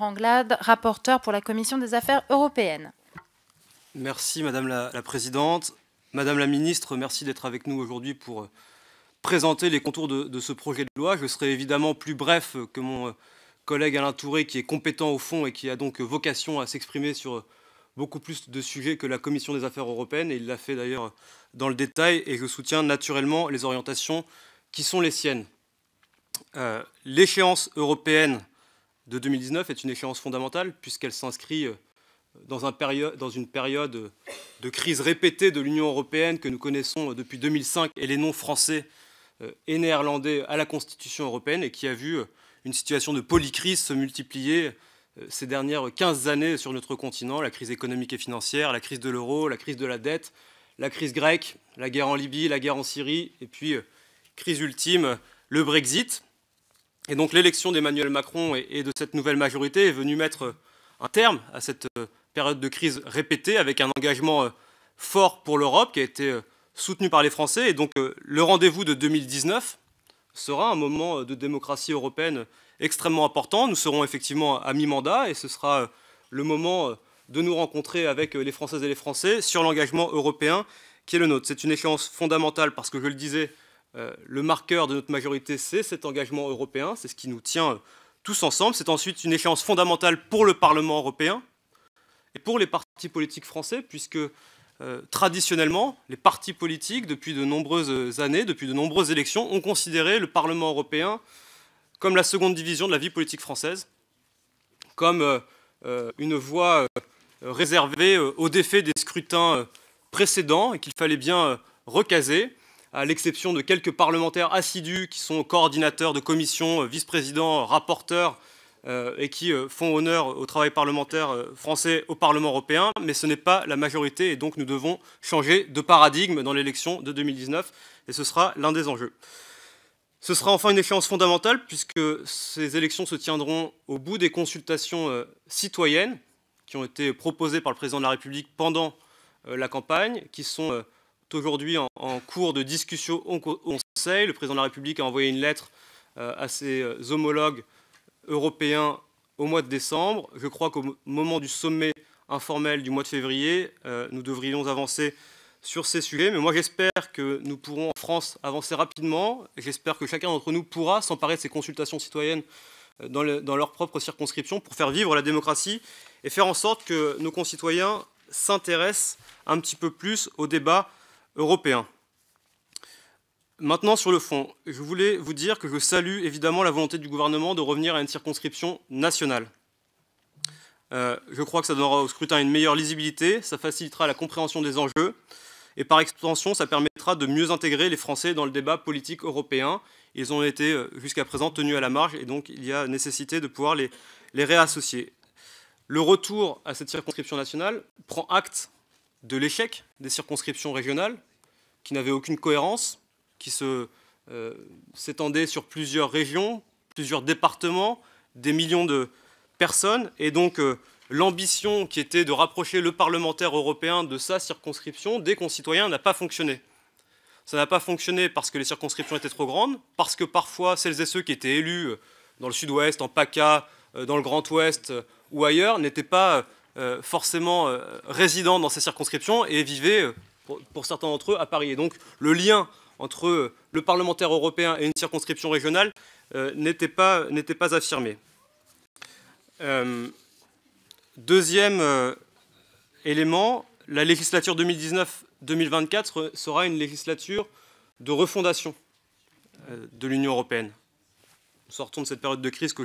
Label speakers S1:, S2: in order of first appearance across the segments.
S1: Ranglade, rapporteur pour la Commission des affaires européennes.
S2: Merci Madame la, Présidente. Madame la Ministre, merci d'être avec nous aujourd'hui pour euh, présenter les contours de, ce projet de loi. Je serai évidemment plus bref que mon euh, collègue Alain Touré, qui est compétent au fond et qui a donc euh, vocation à s'exprimer sur beaucoup plus de sujets que la Commission des affaires européennes, et il l'a fait d'ailleurs dans le détail, et je soutiens naturellement les orientations qui sont les siennes. L'échéance européenne de 2019 est une échéance fondamentale puisqu'elle s'inscrit euh, dans, un dans, une période euh, de crise répétée de l'Union européenne que nous connaissons euh, depuis 2005 et les noms français et néerlandais à la Constitution européenne et qui a vu une situation de polycrise se multiplier ces dernières 15 années sur notre continent, la crise économique et financière, la crise de l'euro, la crise de la dette, la crise grecque, la guerre en Libye, la guerre en Syrie, et puis, crise ultime, le Brexit. Et donc l'élection d'Emmanuel Macron et, de cette nouvelle majorité est venue mettre euh, un terme à cette euh, période de crise répétée avec un engagement euh, fort pour l'Europe qui a été soutenu par les Français. Et donc le rendez-vous de 2019 sera un moment de démocratie européenne extrêmement important. Nous serons effectivement à mi-mandat et ce sera le moment de nous rencontrer avec les Françaises et les Français sur l'engagement européen qui est le nôtre. C'est une échéance fondamentale parce que, je le disais, euh, le marqueur de notre majorité, c'est cet engagement européen, c'est ce qui nous tient euh, tous ensemble. C'est ensuite une échéance fondamentale pour le Parlement européen et pour les partis politiques français, puisque euh, traditionnellement, les partis politiques, depuis de nombreuses années, depuis de nombreuses élections, ont considéré le Parlement européen comme la seconde division de la vie politique française, comme une voie réservée aux défaits des scrutins précédents et qu'il fallait bien recaser à l'exception de quelques parlementaires assidus qui sont coordinateurs de commissions, euh, vice-présidents, rapporteurs, euh, et qui euh, font honneur au travail parlementaire français au Parlement européen, mais ce n'est pas la majorité, et donc nous devons changer de paradigme dans l'élection de 2019, et ce sera l'un des enjeux. Ce sera enfin une échéance fondamentale, puisque ces élections se tiendront au bout des consultations citoyennes qui ont été proposées par le Président de la République pendant la campagne, qui sont aujourd'hui en, cours de discussion au Conseil. Le président de la République a envoyé une lettre euh, à ses euh, homologues européens au mois de décembre. Je crois qu'au moment du sommet informel du mois de février, euh, nous devrions avancer sur ces sujets. Mais moi, j'espère que nous pourrons en France avancer rapidement. J'espère que chacun d'entre nous pourra s'emparer de ces consultations citoyennes dans, dans, leur propre circonscription pour faire vivre la démocratie et faire en sorte que nos concitoyens s'intéressent un petit peu plus au débat européen. Maintenant, sur le fond, je voulais vous dire que je salue évidemment la volonté du gouvernement de revenir à une circonscription nationale. Euh, je crois que ça donnera au scrutin une meilleure lisibilité, ça facilitera la compréhension des enjeux, et par extension, ça permettra de mieux intégrer les Français dans le débat politique européen. Ils ont été euh, jusqu'à présent tenus à la marge, et donc il y a nécessité de pouvoir les réassocier. Le retour à cette circonscription nationale prend acte de l'échec des circonscriptions régionales, qui n'avait aucune cohérence, qui se, euh, s'étendait sur plusieurs régions, plusieurs départements, des millions de personnes. Et donc, euh, l'ambition qui était de rapprocher le parlementaire européen de sa circonscription des concitoyens n'a pas fonctionné. Ça n'a pas fonctionné parce que les circonscriptions étaient trop grandes, parce que parfois celles et ceux qui étaient élus euh, dans le sud-ouest, en PACA, dans le Grand Ouest ou ailleurs n'étaient pas forcément résidents dans ces circonscriptions et vivaient pour, certains d'entre eux, à Paris. Et donc le lien entre le parlementaire européen et une circonscription régionale euh, n'était pas, affirmé. Euh, deuxième euh, élément, la législature 2019-2024 sera une législature de refondation de l'Union européenne. Nous sortons de cette période de crise que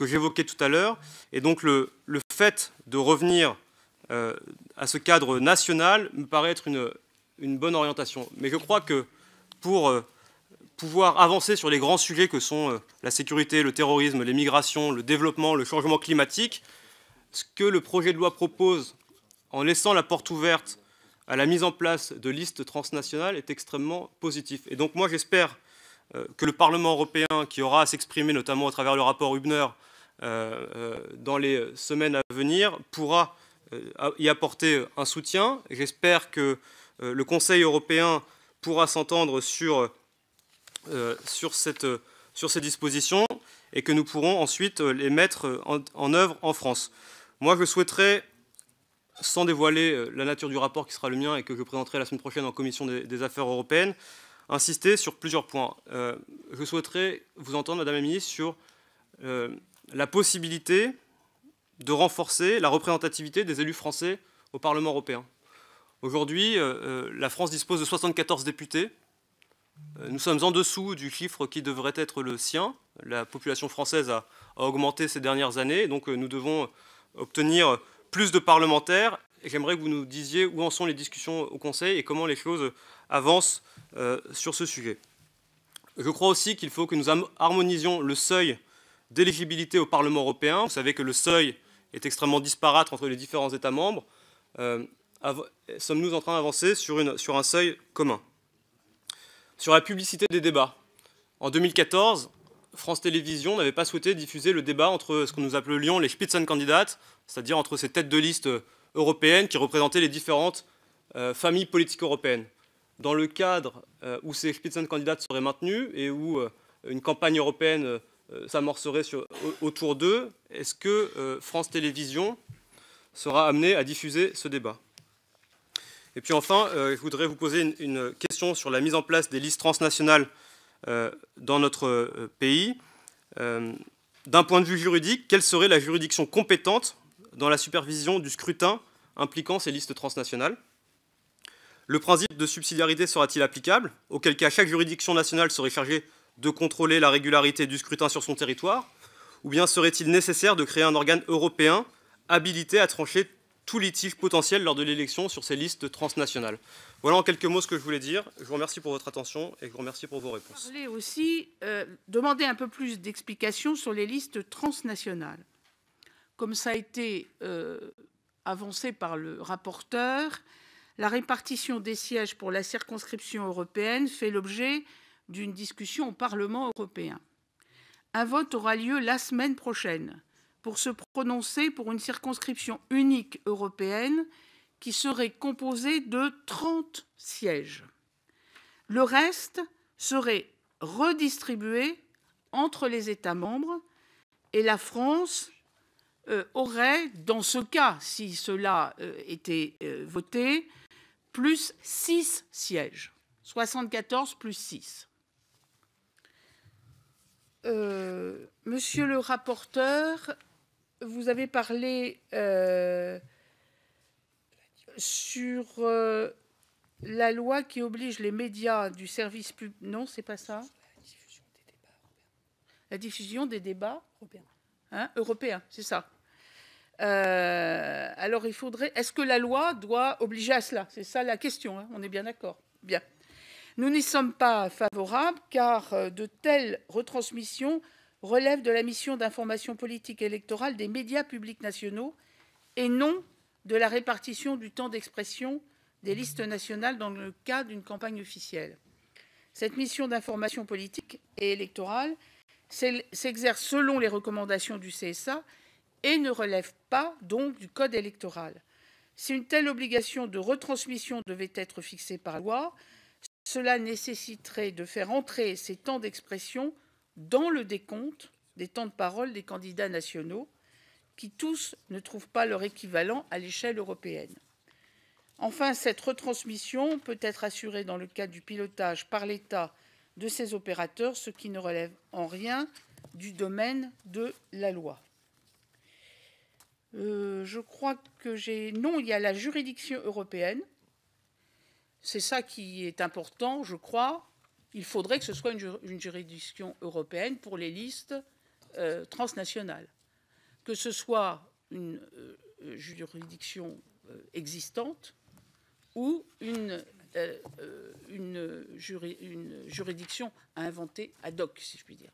S2: j'évoquais tout à l'heure. Et donc le, fait de revenir euh, à ce cadre national me paraît être une, bonne orientation. Mais je crois que pour euh, pouvoir avancer sur les grands sujets que sont euh, la sécurité, le terrorisme, les migrations, le développement, le changement climatique, ce que le projet de loi propose en laissant la porte ouverte à la mise en place de listes transnationales est extrêmement positif. Et donc moi j'espère que le Parlement européen, qui aura à s'exprimer notamment à travers le rapport Hubner dans les semaines à venir, pourra euh, y apporter un soutien. J'espère que euh, le Conseil européen pourra s'entendre sur, euh, sur, cette, sur ces dispositions et que nous pourrons ensuite les mettre en, œuvre en France. Moi, je souhaiterais, sans dévoiler la nature du rapport qui sera le mien et que je présenterai la semaine prochaine en commission des, affaires européennes, insister sur plusieurs points. je souhaiterais vous entendre, Madame la Ministre, sur la possibilité de renforcer la représentativité des élus français au Parlement européen. Aujourd'hui, euh, euh, la France dispose de 74 députés. Euh, nous sommes en dessous du chiffre qui devrait être le sien. La population française a, augmenté ces dernières années, donc nous devons obtenir plus de parlementaires. j'aimerais que vous nous disiez où en sont les discussions au Conseil et comment les choses avancent sur ce sujet. Je crois aussi qu'il faut que nous harmonisions le seuil d'éligibilité au Parlement européen. Vous savez que le seuil est extrêmement disparate entre les différents États membres, euh, sommes-nous en train d'avancer sur, sur un seuil commun Sur la publicité des débats. En 2014, France Télévisions n'avait pas souhaité diffuser le débat entre ce que nous appelions les Spitzenkandidaten, c'est-à-dire entre ces têtes de liste euh, européennes qui représentaient les différentes euh, familles politiques européennes. Dans le cadre où ces Spitzenkandidaten seraient maintenus et où une campagne européenne euh, s'amorcerait autour d'eux, est-ce que euh, France Télévisions sera amenée à diffuser ce débat Et puis enfin, euh, je voudrais vous poser une, une, question sur la mise en place des listes transnationales dans notre pays. D'un point de vue juridique, quelle serait la juridiction compétente dans la supervision du scrutin impliquant ces listes transnationales Le principe de subsidiarité sera-t-il applicable Auquel cas, chaque juridiction nationale serait chargée de contrôler la régularité du scrutin sur son territoire Ou bien serait-il nécessaire de créer un organe européen habilité à trancher tout litige potentiel lors de l'élection sur ces listes transnationales Voilà en quelques mots ce que je voulais dire. Je vous remercie pour votre attention et je vous remercie pour vos réponses.
S1: Je voulais aussi euh, demander un peu plus d'explications sur les listes transnationales. Comme ça a été euh, avancé par le rapporteur, la répartition des sièges pour la circonscription européenne fait l'objet d'une discussion au Parlement européen. Un vote aura lieu la semaine prochaine pour se prononcer pour une circonscription unique européenne qui serait composée de 30 sièges. Le reste serait redistribué entre les États membres et la France euh, aurait, dans ce cas, si cela euh, était euh, voté, plus 6 sièges, 74 plus 6. Euh, monsieur le rapporteur, vous avez parlé euh, sur euh, la loi qui oblige les médias du service public. Non, c'est pas ça. La diffusion des débats européens. Hein, européens, c'est ça. alors il faudrait. Est-ce que la loi doit obliger à cela C'est ça la question. Hein, on est bien d'accord. Bien. Nous n'y sommes pas favorables car euh, de telles retransmissions relèvent de la mission d'information politique électorale des médias publics nationaux et non de la répartition du temps d'expression des listes nationales dans le cas d'une campagne officielle. Cette mission d'information politique et électorale s'exerce selon les recommandations du CSA et ne relève pas donc du code électoral. Si une telle obligation de retransmission devait être fixée par loi, cela nécessiterait de faire entrer ces temps d'expression dans le décompte des temps de parole des candidats nationaux, qui tous ne trouvent pas leur équivalent à l'échelle européenne. Enfin, cette retransmission peut être assurée dans le cadre du pilotage par l'État de ces opérateurs, ce qui ne relève en rien du domaine de la loi. Euh, je crois que j'ai... Non, il y a la juridiction européenne c'est ça qui est important, je crois. Il faudrait que ce soit une, juridiction européenne pour les listes euh, transnationales. Que ce soit une euh, juridiction euh, existante ou une, une juridiction à inventer ad hoc, si je puis dire.